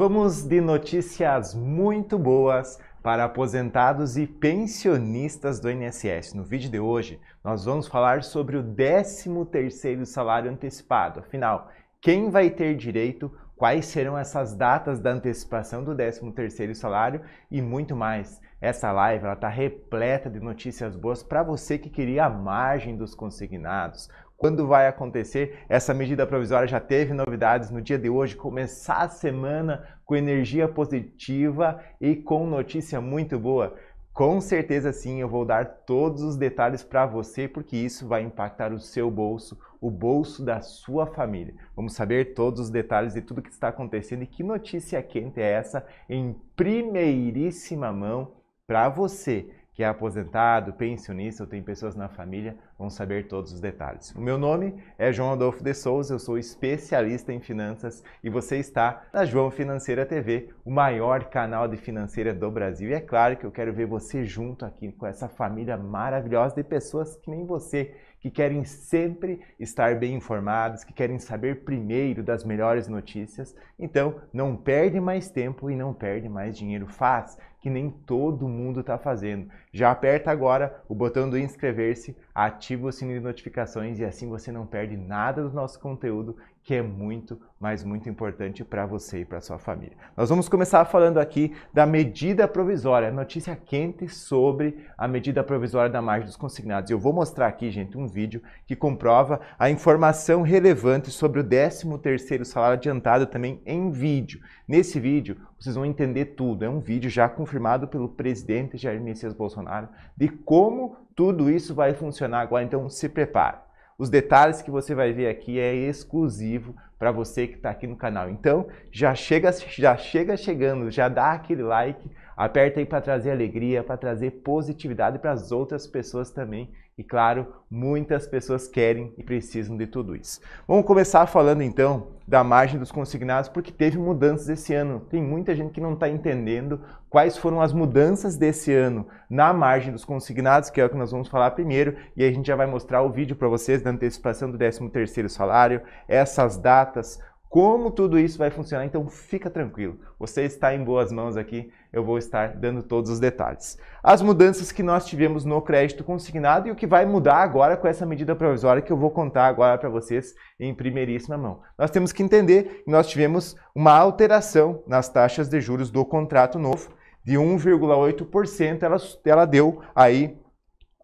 vamos de notícias muito boas para aposentados e pensionistas do INSS. No vídeo de hoje, nós vamos falar sobre o 13º salário antecipado. Afinal, quem vai ter direito, quais serão essas datas da antecipação do 13º salário e muito mais. Essa live está repleta de notícias boas para você que queria a margem dos consignados, quando vai acontecer. Essa medida provisória já teve novidades no dia de hoje, começar a semana com energia positiva e com notícia muito boa. Com certeza sim, eu vou dar todos os detalhes para você, porque isso vai impactar o seu bolso, o bolso da sua família. Vamos saber todos os detalhes de tudo que está acontecendo e que notícia quente é essa em primeiríssima mão para você que é aposentado, pensionista ou tem pessoas na família, vão saber todos os detalhes. O meu nome é João Adolfo de Souza, eu sou especialista em finanças e você está na João Financeira TV, o maior canal de financeira do Brasil. E é claro que eu quero ver você junto aqui com essa família maravilhosa de pessoas que nem você, que querem sempre estar bem informados, que querem saber primeiro das melhores notícias. Então, não perde mais tempo e não perde mais dinheiro. Faz que nem todo mundo está fazendo. Já aperta agora o botão do inscrever-se, ativa o sininho de notificações e assim você não perde nada do nosso conteúdo, que é muito, mas muito importante para você e para sua família. Nós vamos começar falando aqui da medida provisória, notícia quente sobre a medida provisória da margem dos consignados. Eu vou mostrar aqui, gente, um vídeo que comprova a informação relevante sobre o 13º salário adiantado também em vídeo. Nesse vídeo, vocês vão entender tudo. É um vídeo já confirmado pelo presidente Jair Messias Bolsonaro de como tudo isso vai funcionar agora, então se prepare. Os detalhes que você vai ver aqui é exclusivo para você que está aqui no canal. Então já chega, já chega chegando, já dá aquele like, Aperta aí para trazer alegria, para trazer positividade para as outras pessoas também. E claro, muitas pessoas querem e precisam de tudo isso. Vamos começar falando então da margem dos consignados, porque teve mudanças esse ano. Tem muita gente que não está entendendo quais foram as mudanças desse ano na margem dos consignados, que é o que nós vamos falar primeiro, e a gente já vai mostrar o vídeo para vocês da antecipação do 13º salário, essas datas, como tudo isso vai funcionar. Então fica tranquilo, você está em boas mãos aqui eu vou estar dando todos os detalhes. As mudanças que nós tivemos no crédito consignado e o que vai mudar agora com essa medida provisória que eu vou contar agora para vocês em primeiríssima mão. Nós temos que entender que nós tivemos uma alteração nas taxas de juros do contrato novo de 1,8%, ela, ela deu aí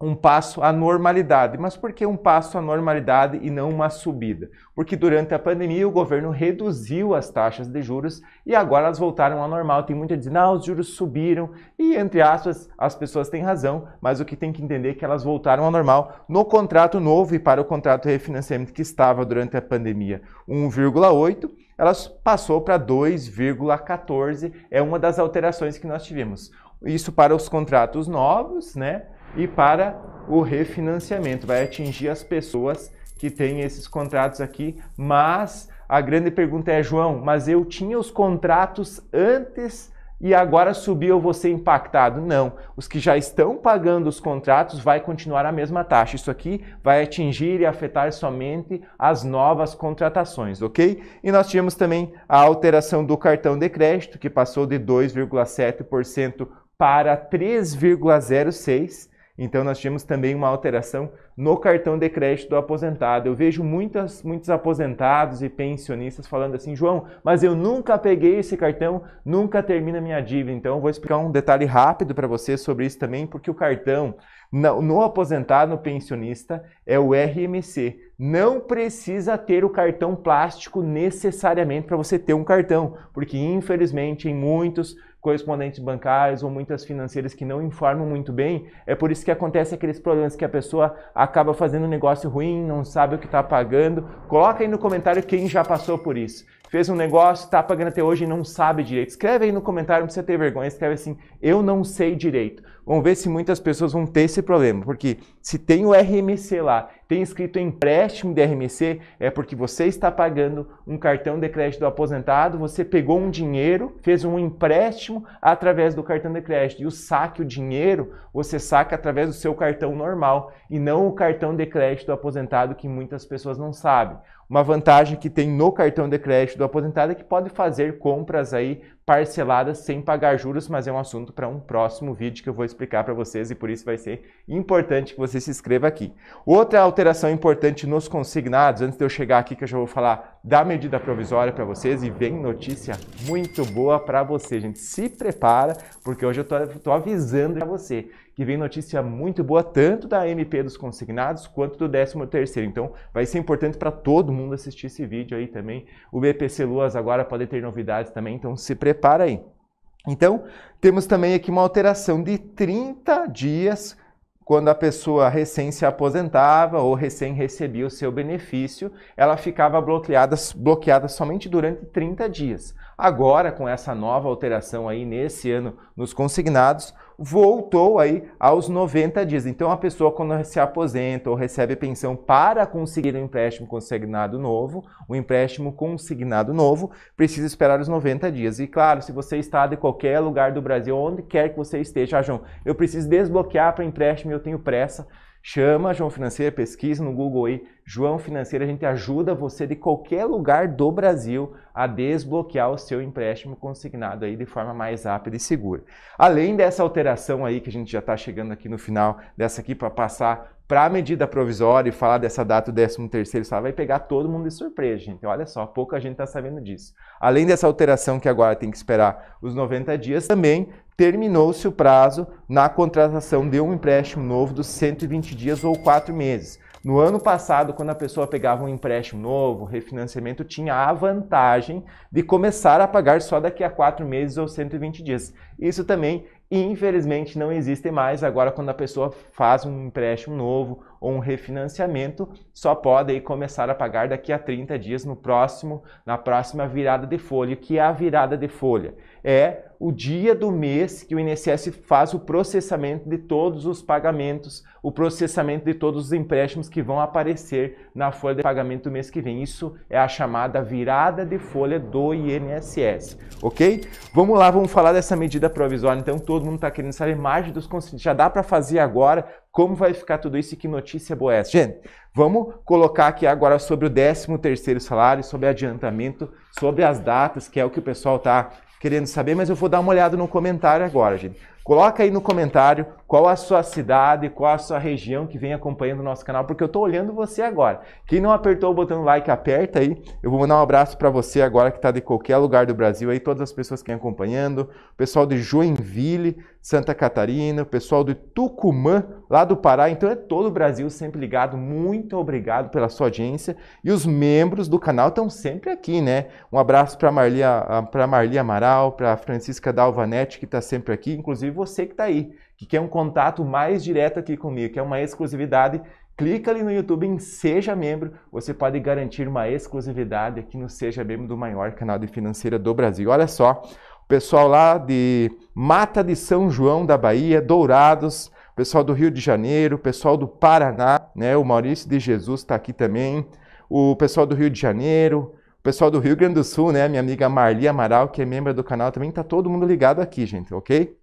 um passo à normalidade. Mas por que um passo à normalidade e não uma subida? Porque durante a pandemia o governo reduziu as taxas de juros e agora elas voltaram ao normal. Tem muita dizendo, ah, os juros subiram. E, entre aspas, as pessoas têm razão, mas o que tem que entender é que elas voltaram ao normal no contrato novo e para o contrato de refinanciamento que estava durante a pandemia 1,8%. Elas passou para 2,14, é uma das alterações que nós tivemos. Isso para os contratos novos, né? e para o refinanciamento. Vai atingir as pessoas que têm esses contratos aqui, mas a grande pergunta é, João, mas eu tinha os contratos antes e agora subiu, eu vou ser impactado. Não, os que já estão pagando os contratos vai continuar a mesma taxa. Isso aqui vai atingir e afetar somente as novas contratações, ok? E nós tivemos também a alteração do cartão de crédito, que passou de 2,7% para 3,06%. Então nós tínhamos também uma alteração no cartão de crédito do aposentado. Eu vejo muitas, muitos aposentados e pensionistas falando assim, João, mas eu nunca peguei esse cartão, nunca termina minha dívida. Então eu vou explicar um detalhe rápido para você sobre isso também, porque o cartão no aposentado, no pensionista, é o RMC. Não precisa ter o cartão plástico necessariamente para você ter um cartão, porque infelizmente em muitos correspondentes bancários ou muitas financeiras que não informam muito bem. É por isso que acontece aqueles problemas que a pessoa acaba fazendo um negócio ruim, não sabe o que está pagando. Coloca aí no comentário quem já passou por isso fez um negócio, está pagando até hoje e não sabe direito. Escreve aí no comentário, não precisa ter vergonha, escreve assim, eu não sei direito. Vamos ver se muitas pessoas vão ter esse problema, porque se tem o RMC lá, tem escrito empréstimo de RMC, é porque você está pagando um cartão de crédito do aposentado, você pegou um dinheiro, fez um empréstimo através do cartão de crédito, e o saque, o dinheiro, você saca através do seu cartão normal, e não o cartão de crédito do aposentado que muitas pessoas não sabem. Uma vantagem que tem no cartão de crédito do aposentado é que pode fazer compras aí parceladas sem pagar juros, mas é um assunto para um próximo vídeo que eu vou explicar para vocês e por isso vai ser importante que você se inscreva aqui. Outra alteração importante nos consignados, antes de eu chegar aqui que eu já vou falar da medida provisória para vocês e vem notícia muito boa para você, gente. Se prepara, porque hoje eu estou avisando para você que vem notícia muito boa tanto da MP dos consignados quanto do 13º. Então, vai ser importante para todo mundo assistir esse vídeo aí também. O BPC Luas agora pode ter novidades também, então se prepara Separa aí. Então, temos também aqui uma alteração de 30 dias quando a pessoa recém se aposentava ou recém recebia o seu benefício, ela ficava bloqueada, bloqueada somente durante 30 dias. Agora, com essa nova alteração aí nesse ano nos consignados, voltou aí aos 90 dias. Então a pessoa quando se aposenta ou recebe pensão para conseguir um empréstimo consignado novo, o um empréstimo consignado novo, precisa esperar os 90 dias. E claro, se você está de qualquer lugar do Brasil, onde quer que você esteja, ah, João, eu preciso desbloquear para empréstimo e eu tenho pressa. Chama João Financeira, pesquisa no Google aí, João Financeira, a gente ajuda você de qualquer lugar do Brasil a desbloquear o seu empréstimo consignado aí de forma mais rápida e segura. Além dessa alteração aí que a gente já está chegando aqui no final dessa aqui para passar para a medida provisória e falar dessa data do 13º vai pegar todo mundo de surpresa, gente. Olha só, pouca gente está sabendo disso. Além dessa alteração que agora tem que esperar os 90 dias, também terminou-se o prazo na contratação de um empréstimo novo dos 120 dias ou 4 meses. No ano passado, quando a pessoa pegava um empréstimo novo, refinanciamento, tinha a vantagem de começar a pagar só daqui a quatro meses ou 120 dias. Isso também e infelizmente não existem mais. Agora, quando a pessoa faz um empréstimo novo ou um refinanciamento, só pode aí, começar a pagar daqui a 30 dias no próximo, na próxima virada de folha, que é a virada de folha. É o dia do mês que o INSS faz o processamento de todos os pagamentos, o processamento de todos os empréstimos que vão aparecer na folha de pagamento do mês que vem. Isso é a chamada virada de folha do INSS, ok? Vamos lá, vamos falar dessa medida provisória. Então, todo mundo está querendo saber mais dos conselhos. Já dá para fazer agora como vai ficar tudo isso e que notícia boa é essa. Gente, vamos colocar aqui agora sobre o 13º salário, sobre adiantamento, sobre as datas, que é o que o pessoal está querendo saber, mas eu vou dar uma olhada no comentário agora, gente. Coloca aí no comentário qual a sua cidade, qual a sua região que vem acompanhando o nosso canal, porque eu estou olhando você agora. Quem não apertou o botão like, aperta aí. Eu vou mandar um abraço para você agora que está de qualquer lugar do Brasil aí, todas as pessoas que vêm acompanhando, o pessoal de Joinville, Santa Catarina, o pessoal de Tucumã, lá do Pará. Então é todo o Brasil sempre ligado. Muito obrigado pela sua audiência. E os membros do canal estão sempre aqui, né? Um abraço para Marli, ah, pra Marli Amaral, para Francisca Dalvanete, que está sempre aqui. Inclusive, você que está aí, que quer um contato mais direto aqui comigo, que é uma exclusividade, clica ali no YouTube em Seja Membro, você pode garantir uma exclusividade aqui no Seja Membro do maior canal de financeira do Brasil. Olha só, o pessoal lá de Mata de São João da Bahia, Dourados, pessoal do Rio de Janeiro, pessoal do Paraná, né? O Maurício de Jesus está aqui também, o pessoal do Rio de Janeiro, o pessoal do Rio Grande do Sul, né? Minha amiga Marli Amaral, que é membro do canal também, tá todo mundo ligado aqui, gente, ok?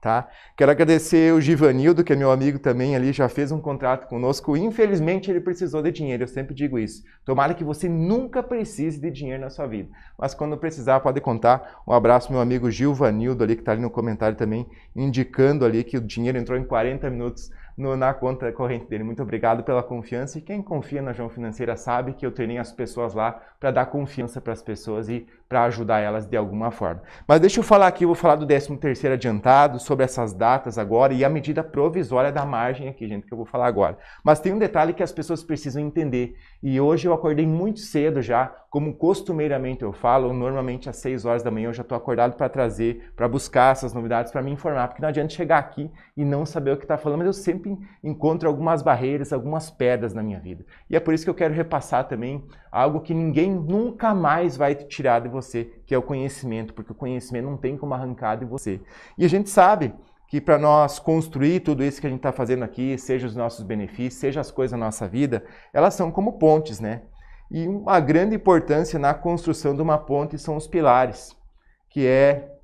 Tá? Quero agradecer o Givanildo, que é meu amigo também ali, já fez um contrato conosco. Infelizmente, ele precisou de dinheiro, eu sempre digo isso. Tomara que você nunca precise de dinheiro na sua vida. Mas quando precisar, pode contar. Um abraço, meu amigo Gilvanildo ali, que está ali no comentário também, indicando ali que o dinheiro entrou em 40 minutos no, na conta corrente dele. Muito obrigado pela confiança. E quem confia na João Financeira sabe que eu treinei as pessoas lá para dar confiança para as pessoas e para ajudar elas de alguma forma. Mas deixa eu falar aqui, eu vou falar do 13º adiantado, sobre essas datas agora e a medida provisória da margem aqui, gente, que eu vou falar agora. Mas tem um detalhe que as pessoas precisam entender. E hoje eu acordei muito cedo já como costumeiramente eu falo, normalmente às 6 horas da manhã eu já estou acordado para trazer, para buscar essas novidades, para me informar, porque não adianta chegar aqui e não saber o que está falando, mas eu sempre encontro algumas barreiras, algumas pedras na minha vida. E é por isso que eu quero repassar também algo que ninguém nunca mais vai tirar de você, que é o conhecimento, porque o conhecimento não tem como arrancar de você. E a gente sabe que para nós construir tudo isso que a gente está fazendo aqui, seja os nossos benefícios, seja as coisas da nossa vida, elas são como pontes, né? E uma grande importância na construção de uma ponte são os pilares, que é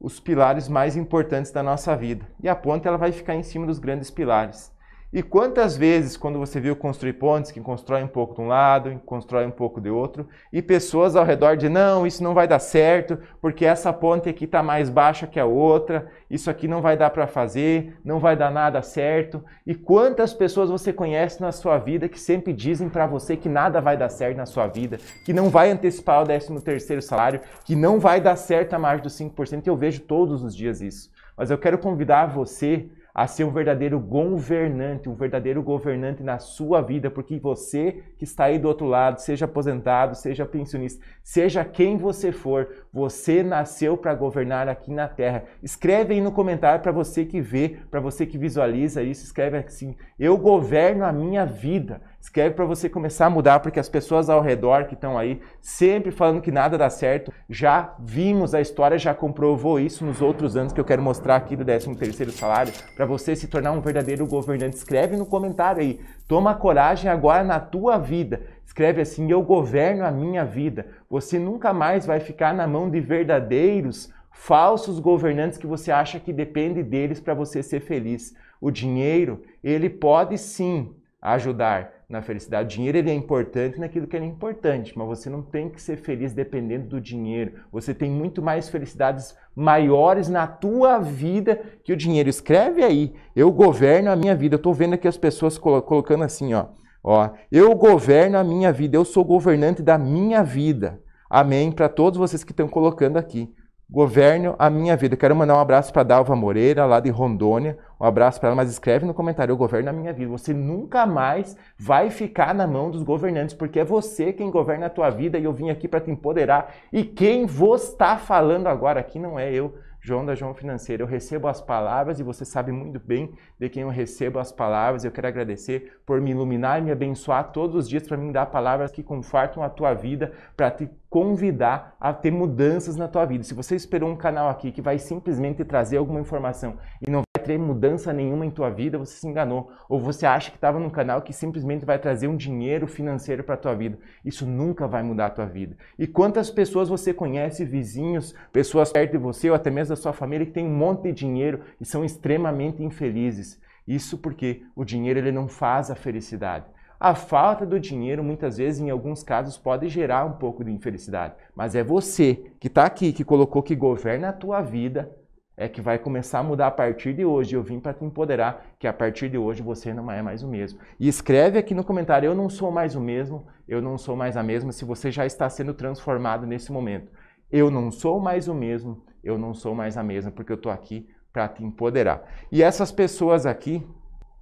os pilares mais importantes da nossa vida. E a ponte ela vai ficar em cima dos grandes pilares. E quantas vezes, quando você viu construir pontes, que constrói um pouco de um lado, constrói um pouco de outro, e pessoas ao redor dizem, não, isso não vai dar certo, porque essa ponte aqui está mais baixa que a outra, isso aqui não vai dar para fazer, não vai dar nada certo. E quantas pessoas você conhece na sua vida que sempre dizem para você que nada vai dar certo na sua vida, que não vai antecipar o 13 terceiro salário, que não vai dar certo a margem dos 5%, e eu vejo todos os dias isso. Mas eu quero convidar você a ser um verdadeiro governante, um verdadeiro governante na sua vida, porque você que está aí do outro lado, seja aposentado, seja pensionista, seja quem você for, você nasceu para governar aqui na Terra. Escreve aí no comentário para você que vê, para você que visualiza isso, escreve assim: eu governo a minha vida. Escreve para você começar a mudar, porque as pessoas ao redor que estão aí sempre falando que nada dá certo, já vimos a história, já comprovou isso nos outros anos que eu quero mostrar aqui do 13 terceiro salário, para você se tornar um verdadeiro governante. Escreve no comentário aí, toma coragem agora na tua vida. Escreve assim, eu governo a minha vida. Você nunca mais vai ficar na mão de verdadeiros falsos governantes que você acha que depende deles para você ser feliz. O dinheiro, ele pode sim ajudar, na felicidade. O dinheiro ele é importante naquilo que ele é importante, mas você não tem que ser feliz dependendo do dinheiro. Você tem muito mais felicidades maiores na tua vida que o dinheiro. Escreve aí, eu governo a minha vida. Eu estou vendo aqui as pessoas colocando assim, ó, ó, eu governo a minha vida, eu sou governante da minha vida. Amém para todos vocês que estão colocando aqui. Governo a minha vida. quero mandar um abraço para Dalva Moreira, lá de Rondônia. Um abraço para ela, mas escreve no comentário: Eu governo a minha vida. Você nunca mais vai ficar na mão dos governantes, porque é você quem governa a tua vida e eu vim aqui para te empoderar. E quem vos está falando agora aqui não é eu, João da João Financeira, eu recebo as palavras e você sabe muito bem de quem eu recebo as palavras. Eu quero agradecer por me iluminar e me abençoar todos os dias para me dar palavras que confortam a tua vida, para te convidar a ter mudanças na tua vida. Se você esperou um canal aqui que vai simplesmente trazer alguma informação e não ter mudança nenhuma em tua vida, você se enganou. Ou você acha que estava num canal que simplesmente vai trazer um dinheiro financeiro para tua vida. Isso nunca vai mudar a tua vida. E quantas pessoas você conhece, vizinhos, pessoas perto de você ou até mesmo da sua família que tem um monte de dinheiro e são extremamente infelizes? Isso porque o dinheiro ele não faz a felicidade. A falta do dinheiro, muitas vezes, em alguns casos, pode gerar um pouco de infelicidade. Mas é você que está aqui, que colocou que governa a tua vida, é que vai começar a mudar a partir de hoje. Eu vim para te empoderar que a partir de hoje você não é mais o mesmo. E escreve aqui no comentário: eu não sou mais o mesmo, eu não sou mais a mesma, se você já está sendo transformado nesse momento. Eu não sou mais o mesmo, eu não sou mais a mesma, porque eu estou aqui para te empoderar. E essas pessoas aqui,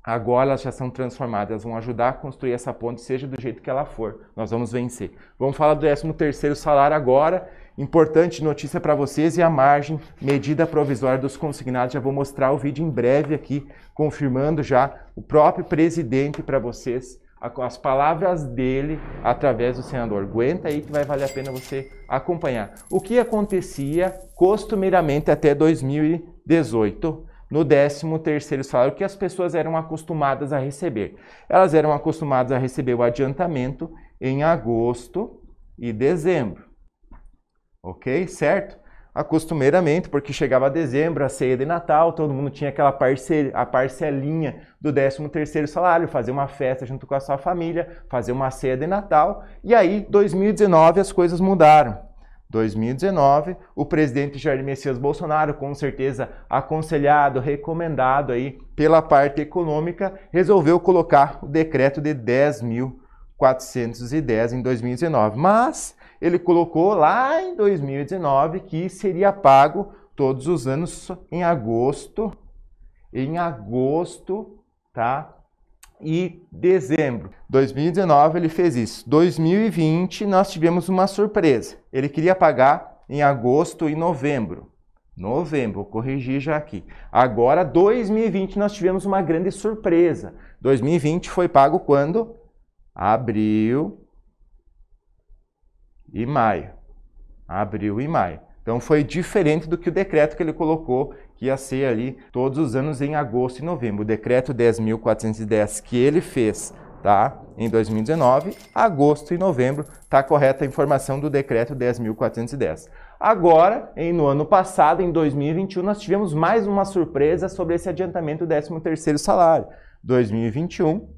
agora elas já são transformadas, elas vão ajudar a construir essa ponte, seja do jeito que ela for. Nós vamos vencer. Vamos falar do 13 terceiro salário agora Importante notícia para vocês e a margem, medida provisória dos consignados. Já vou mostrar o vídeo em breve aqui, confirmando já o próprio presidente para vocês, as palavras dele através do senador. Aguenta aí que vai valer a pena você acompanhar. O que acontecia costumeiramente até 2018? no 13 salário que as pessoas eram acostumadas a receber. Elas eram acostumadas a receber o adiantamento em agosto e dezembro ok? Certo? Acostumeiramente, porque chegava dezembro, a ceia de Natal, todo mundo tinha aquela parcel, a parcelinha do 13º salário, fazer uma festa junto com a sua família, fazer uma ceia de Natal. E aí, 2019, as coisas mudaram. 2019, o presidente Jair Messias Bolsonaro, com certeza aconselhado, recomendado aí pela parte econômica, resolveu colocar o decreto de 10.410 em 2019. Mas ele colocou lá em 2019 que seria pago todos os anos em agosto, em agosto, tá? E dezembro. 2019 ele fez isso. 2020 nós tivemos uma surpresa. Ele queria pagar em agosto e novembro. Novembro, corrigi corrigir já aqui. Agora, 2020, nós tivemos uma grande surpresa. 2020 foi pago quando? Abril, e maio. Abril e maio. Então foi diferente do que o decreto que ele colocou, que ia ser ali todos os anos em agosto e novembro. O decreto 10.410 que ele fez tá? em 2019, agosto e novembro, está correta a informação do decreto 10.410. Agora, em, no ano passado, em 2021, nós tivemos mais uma surpresa sobre esse adiantamento do 13 salário. 2021,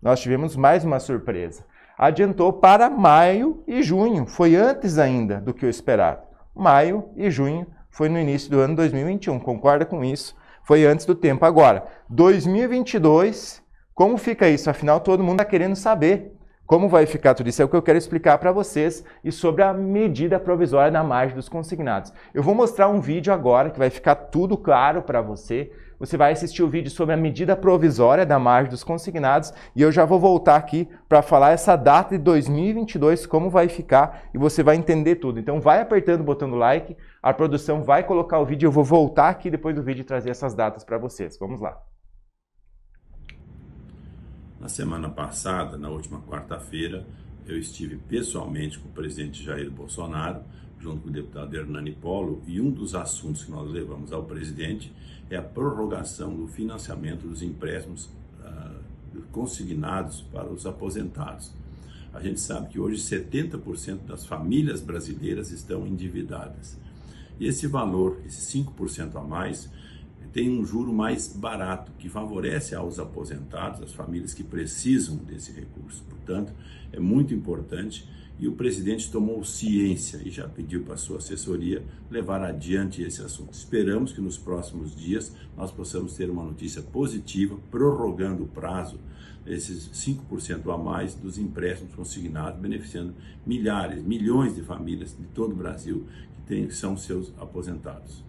nós tivemos mais uma surpresa adiantou para maio e junho. Foi antes ainda do que o esperado. Maio e junho foi no início do ano 2021. Concorda com isso? Foi antes do tempo. Agora, 2022, como fica isso? Afinal, todo mundo está querendo saber como vai ficar tudo isso. É o que eu quero explicar para vocês e sobre a medida provisória da margem dos consignados. Eu vou mostrar um vídeo agora que vai ficar tudo claro para você você vai assistir o vídeo sobre a medida provisória da margem dos consignados e eu já vou voltar aqui para falar essa data de 2022, como vai ficar e você vai entender tudo. Então vai apertando o botão do like, a produção vai colocar o vídeo, eu vou voltar aqui depois do vídeo trazer essas datas para vocês. Vamos lá. Na semana passada, na última quarta-feira, eu estive pessoalmente com o presidente Jair Bolsonaro, junto com o deputado Hernani Polo, e um dos assuntos que nós levamos ao presidente é a prorrogação do financiamento dos empréstimos ah, consignados para os aposentados. A gente sabe que hoje 70% das famílias brasileiras estão endividadas. E esse valor, esse 5% a mais, tem um juro mais barato, que favorece aos aposentados, as famílias que precisam desse recurso. Portanto, é muito importante e o presidente tomou ciência e já pediu para a sua assessoria levar adiante esse assunto. Esperamos que nos próximos dias nós possamos ter uma notícia positiva, prorrogando o prazo, esses 5% a mais dos empréstimos consignados, beneficiando milhares, milhões de famílias de todo o Brasil que são seus aposentados.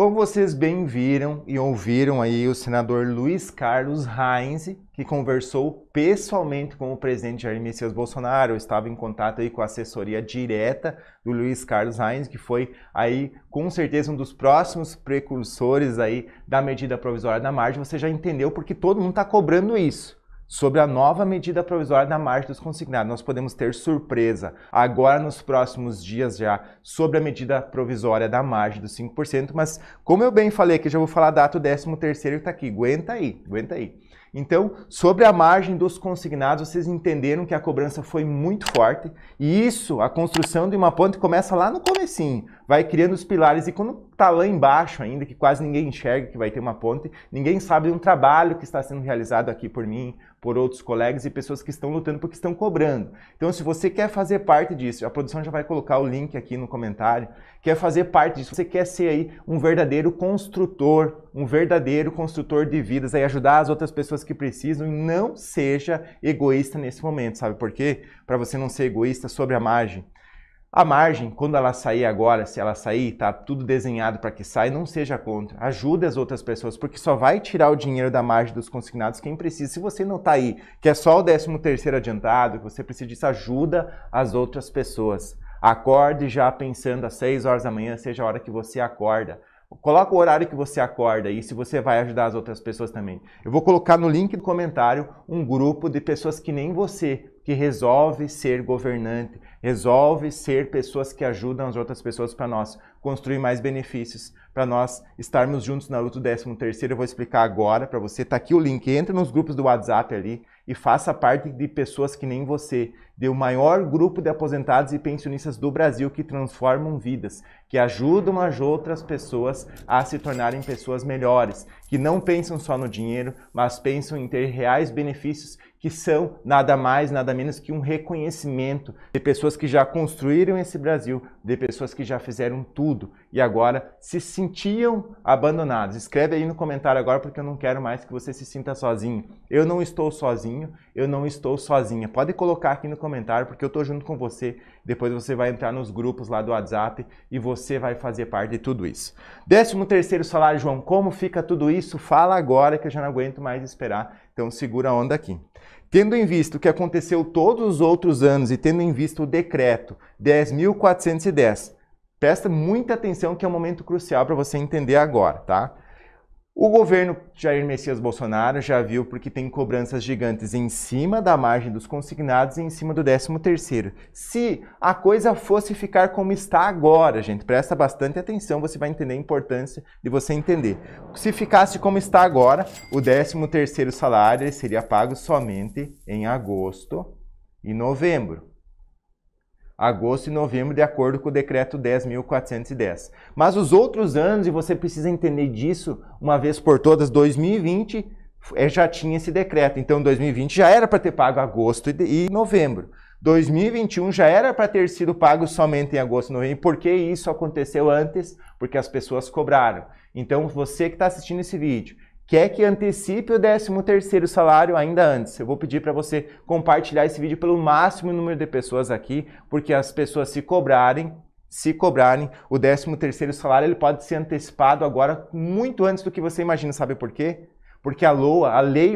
Como vocês bem viram e ouviram aí o senador Luiz Carlos Reins, que conversou pessoalmente com o presidente Jair Messias Bolsonaro, Eu estava em contato aí com a assessoria direta do Luiz Carlos Reins, que foi aí com certeza um dos próximos precursores aí da medida provisória da margem. Você já entendeu porque todo mundo está cobrando isso sobre a nova medida provisória da margem dos consignados. Nós podemos ter surpresa agora nos próximos dias já sobre a medida provisória da margem dos 5%, mas como eu bem falei que já vou falar a data do 13º está aqui, aguenta aí, aguenta aí. Então, sobre a margem dos consignados, vocês entenderam que a cobrança foi muito forte e isso, a construção de uma ponte começa lá no comecinho, vai criando os pilares e quando está lá embaixo ainda, que quase ninguém enxerga que vai ter uma ponte, ninguém sabe de um trabalho que está sendo realizado aqui por mim, por outros colegas e pessoas que estão lutando porque estão cobrando. Então, se você quer fazer parte disso, a produção já vai colocar o link aqui no comentário, quer fazer parte disso, você quer ser aí um verdadeiro construtor, um verdadeiro construtor de vidas, aí ajudar as outras pessoas que precisam e não seja egoísta nesse momento, sabe por quê? Para você não ser egoísta sobre a margem. A margem, quando ela sair agora, se ela sair, tá tudo desenhado para que saia, não seja contra. Ajude as outras pessoas, porque só vai tirar o dinheiro da margem dos consignados quem precisa. Se você não está aí, que é só o 13 terceiro adiantado, que você precisa disso, ajuda as outras pessoas. Acorde já pensando às 6 horas da manhã, seja a hora que você acorda. Coloca o horário que você acorda e se você vai ajudar as outras pessoas também. Eu vou colocar no link do comentário um grupo de pessoas que nem você que resolve ser governante, resolve ser pessoas que ajudam as outras pessoas para nós construir mais benefícios, para nós estarmos juntos na luta do 13 terceiro. Eu vou explicar agora para você. Tá aqui o link, Entre nos grupos do WhatsApp ali e faça parte de pessoas que nem você, de o maior grupo de aposentados e pensionistas do Brasil que transformam vidas, que ajudam as outras pessoas a se tornarem pessoas melhores, que não pensam só no dinheiro, mas pensam em ter reais benefícios que são nada mais, nada menos que um reconhecimento de pessoas que já construíram esse Brasil, de pessoas que já fizeram tudo e agora se sentiam abandonados. Escreve aí no comentário agora porque eu não quero mais que você se sinta sozinho. Eu não estou sozinho, eu não estou sozinha. Pode colocar aqui no comentário porque eu estou junto com você depois você vai entrar nos grupos lá do WhatsApp e você vai fazer parte de tudo isso. 13 terceiro salário, João, como fica tudo isso? Fala agora que eu já não aguento mais esperar. Então segura a onda aqui. Tendo em vista o que aconteceu todos os outros anos e tendo em vista o decreto 10.410, presta muita atenção que é um momento crucial para você entender agora, tá? O governo Jair Messias Bolsonaro já viu porque tem cobranças gigantes em cima da margem dos consignados e em cima do 13º. Se a coisa fosse ficar como está agora, gente, presta bastante atenção, você vai entender a importância de você entender. Se ficasse como está agora, o 13º salário seria pago somente em agosto e novembro agosto e novembro, de acordo com o decreto 10.410. Mas os outros anos, e você precisa entender disso uma vez por todas, 2020 é, já tinha esse decreto. Então, 2020 já era para ter pago agosto e, e novembro. 2021 já era para ter sido pago somente em agosto e novembro. Por que isso aconteceu antes? Porque as pessoas cobraram. Então, você que está assistindo esse vídeo quer é que antecipe o 13º salário ainda antes. Eu vou pedir para você compartilhar esse vídeo pelo máximo número de pessoas aqui, porque as pessoas se cobrarem, se cobrarem, o 13º salário ele pode ser antecipado agora muito antes do que você imagina, sabe por quê? Porque a LOA, a Lei,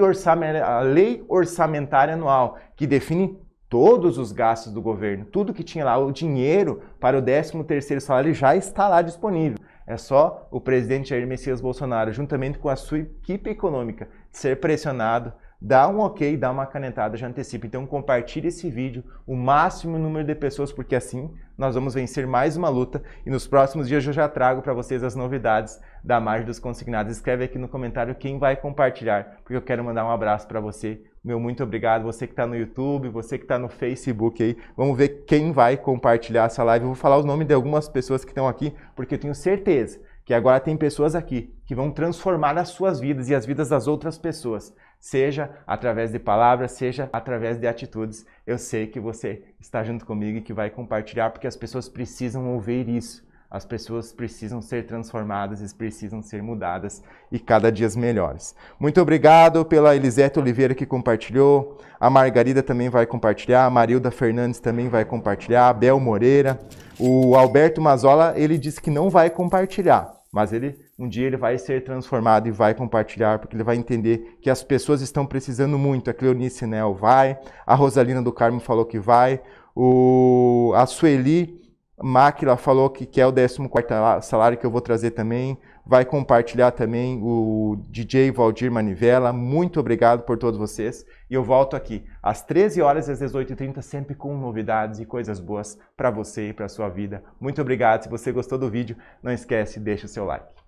a Lei Orçamentária Anual, que define todos os gastos do governo, tudo que tinha lá, o dinheiro para o 13º salário já está lá disponível. É só o presidente Jair Messias Bolsonaro, juntamente com a sua equipe econômica, ser pressionado, dar um ok, dar uma canetada, já antecipa. Então compartilhe esse vídeo, o máximo número de pessoas, porque assim nós vamos vencer mais uma luta e nos próximos dias eu já trago para vocês as novidades da margem dos consignados. Escreve aqui no comentário quem vai compartilhar, porque eu quero mandar um abraço para você. Meu muito obrigado, você que está no YouTube, você que está no Facebook aí. Vamos ver quem vai compartilhar essa live. Eu vou falar os nomes de algumas pessoas que estão aqui, porque eu tenho certeza que agora tem pessoas aqui que vão transformar as suas vidas e as vidas das outras pessoas, seja através de palavras, seja através de atitudes. Eu sei que você está junto comigo e que vai compartilhar, porque as pessoas precisam ouvir isso. As pessoas precisam ser transformadas, eles precisam ser mudadas e cada dia melhores. Muito obrigado pela Elisete Oliveira que compartilhou, a Margarida também vai compartilhar, a Marilda Fernandes também vai compartilhar, a Bel Moreira, o Alberto Mazola, ele disse que não vai compartilhar, mas ele um dia ele vai ser transformado e vai compartilhar, porque ele vai entender que as pessoas estão precisando muito. A Cleonice Nel vai, a Rosalina do Carmo falou que vai, o, a Sueli Máquila falou que quer o 14 salário que eu vou trazer também. Vai compartilhar também o DJ Valdir Manivela. Muito obrigado por todos vocês. E eu volto aqui às 13 horas e às 18h30, sempre com novidades e coisas boas para você e para sua vida. Muito obrigado. Se você gostou do vídeo, não esquece, deixa o seu like.